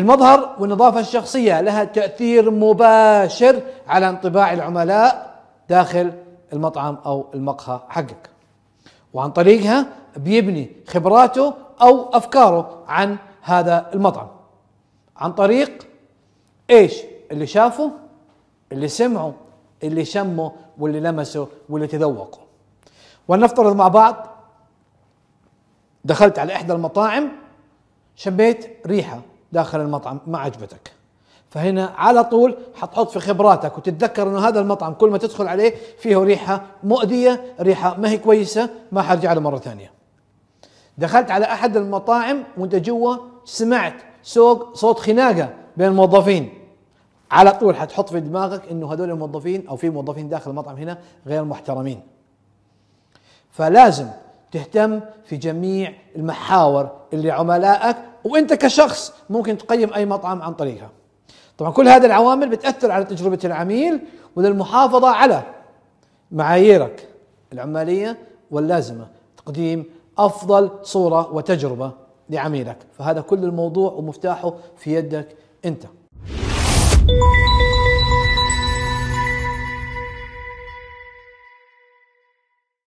المظهر والنظافة الشخصية لها تأثير مباشر على انطباع العملاء داخل المطعم أو المقهى حقك وعن طريقها بيبني خبراته أو أفكاره عن هذا المطعم عن طريق إيش اللي شافه اللي سمعه اللي شمه واللي لمسه واللي تذوقه ولنفترض مع بعض دخلت على إحدى المطاعم شميت ريحة داخل المطعم ما عجبتك فهنا على طول حتحط في خبراتك وتتذكر انه هذا المطعم كل ما تدخل عليه فيه ريحه مؤذيه، ريحه ما هي كويسه، ما حرجع له مره ثانيه. دخلت على احد المطاعم وانت جوا سمعت سوق صوت خناقه بين الموظفين. على طول حتحط في دماغك انه هذول الموظفين او في موظفين داخل المطعم هنا غير محترمين. فلازم تهتم في جميع المحاور اللي عملائك وانت كشخص ممكن تقيم اي مطعم عن طريقها طبعا كل هذه العوامل بتاثر على تجربه العميل وللمحافظه على معاييرك العماليه واللازمه تقديم افضل صوره وتجربه لعميلك فهذا كل الموضوع ومفتاحه في يدك انت